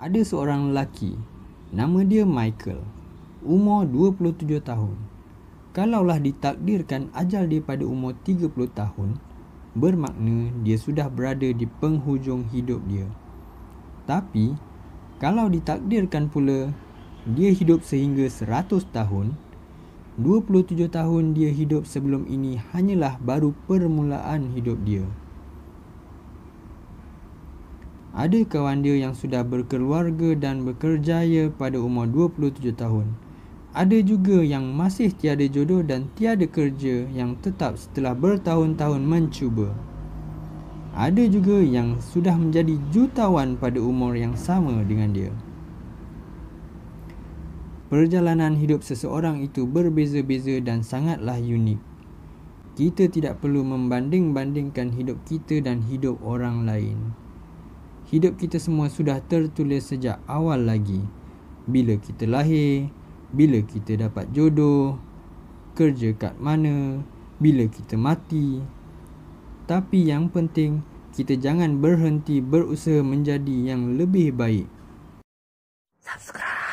ada seorang lelaki nama dia Michael umur 27 tahun kalaulah ditakdirkan ajal dia pada umur 30 tahun bermakna dia sudah berada di penghujung hidup dia tapi kalau ditakdirkan pula dia hidup sehingga 100 tahun 27 tahun dia hidup sebelum ini hanyalah baru permulaan hidup dia ada kawan dia yang sudah berkeluarga dan berkerjaya pada umur 27 tahun. Ada juga yang masih tiada jodoh dan tiada kerja yang tetap setelah bertahun-tahun mencuba. Ada juga yang sudah menjadi jutawan pada umur yang sama dengan dia. Perjalanan hidup seseorang itu berbeza-beza dan sangatlah unik. Kita tidak perlu membanding-bandingkan hidup kita dan hidup orang lain hidup kita semua sudah tertulis sejak awal lagi. Bila kita lahir, bila kita dapat jodoh, kerja kat mana, bila kita mati. Tapi yang penting, kita jangan berhenti berusaha menjadi yang lebih baik. Subscribe.